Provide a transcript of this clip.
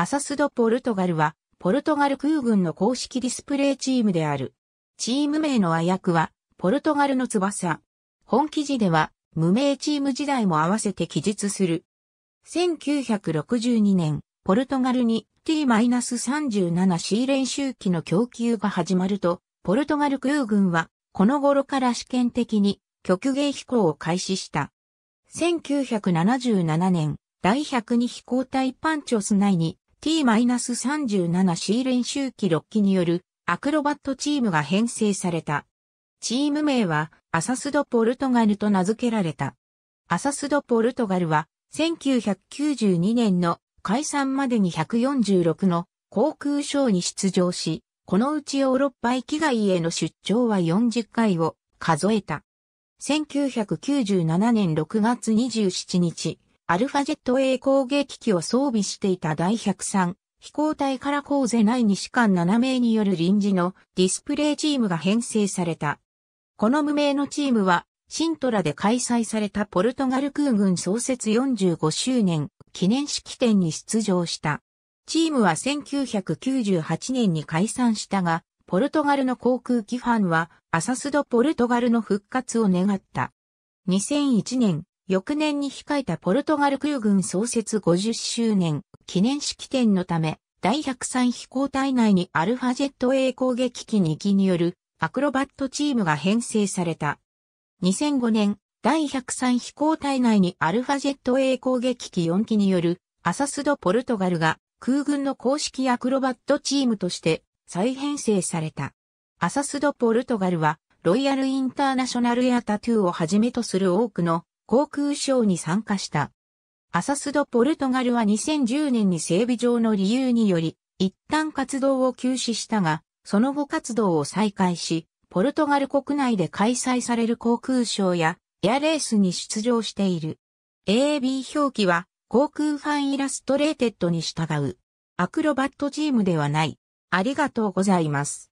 アサスド・ポルトガルは、ポルトガル空軍の公式ディスプレイチームである。チーム名の和訳は、ポルトガルの翼。本記事では、無名チーム時代も合わせて記述する。1962年、ポルトガルに T-37C 練習機の供給が始まると、ポルトガル空軍は、この頃から試験的に極限飛行を開始した。1977年、第102飛行隊パンチョス内に T-37C 練習機6機によるアクロバットチームが編成された。チーム名はアサスド・ポルトガルと名付けられた。アサスド・ポルトガルは1992年の解散までに146の航空ショーに出場し、このうちヨーロッパ域外への出張は40回を数えた。1997年6月27日、アルファジェット A 攻撃機を装備していた第103飛行隊からコーゼ内に士官7名による臨時のディスプレイチームが編成された。この無名のチームは、シントラで開催されたポルトガル空軍創設45周年記念式典に出場した。チームは1998年に解散したが、ポルトガルの航空機ファンは、アサスド・ポルトガルの復活を願った。2001年、翌年に控えたポルトガル空軍創設50周年記念式典のため、第103飛行隊内にアルファジェット A 攻撃機2機によるアクロバットチームが編成された。2005年、第103飛行隊内にアルファジェット A 攻撃機4機によるアサスドポルトガルが空軍の公式アクロバットチームとして再編成された。アサスドポルトガルはロイヤルインターナショナルエアタトゥーをはじめとする多くの航空ショーに参加した。アサスド・ポルトガルは2010年に整備上の理由により、一旦活動を休止したが、その後活動を再開し、ポルトガル国内で開催される航空ショーやエアレースに出場している。AAB 表記は航空ファンイラストレーテッドに従う。アクロバットチームではない。ありがとうございます。